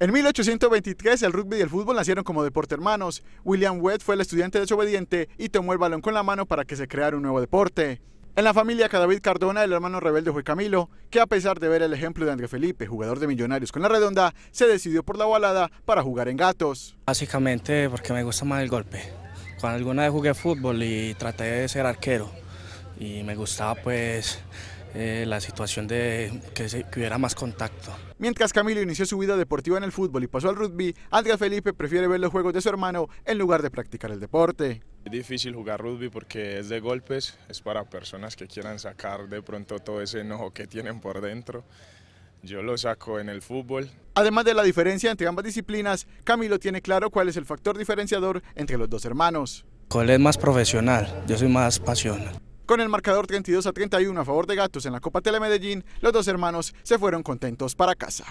En 1823 el rugby y el fútbol nacieron como deporte hermanos. William Webb fue el estudiante desobediente y tomó el balón con la mano para que se creara un nuevo deporte. En la familia Cadavid Cardona, el hermano rebelde fue Camilo, que a pesar de ver el ejemplo de André Felipe, jugador de Millonarios con la Redonda, se decidió por la balada para jugar en gatos. Básicamente porque me gusta más el golpe. Cuando alguna vez jugué fútbol y traté de ser arquero y me gustaba pues eh, la situación de que, se, hubiera más contacto. Mientras Camilo inició su vida deportiva en el fútbol y pasó al rugby, Andrés Felipe prefiere ver los juegos de su hermano en lugar de practicar el deporte. Es difícil jugar rugby porque es de golpes, es para personas que quieran sacar de pronto todo ese enojo que tienen por dentro. Yo lo saco en el fútbol. Además de la diferencia entre ambas disciplinas, Camilo tiene claro cuál es el factor diferenciador entre los dos hermanos. ¿Cuál es más profesional, yo soy más pasional. Con el marcador 32 a 31 a favor de Gatos en la Copa Telemedellín, los dos hermanos se fueron contentos para casa.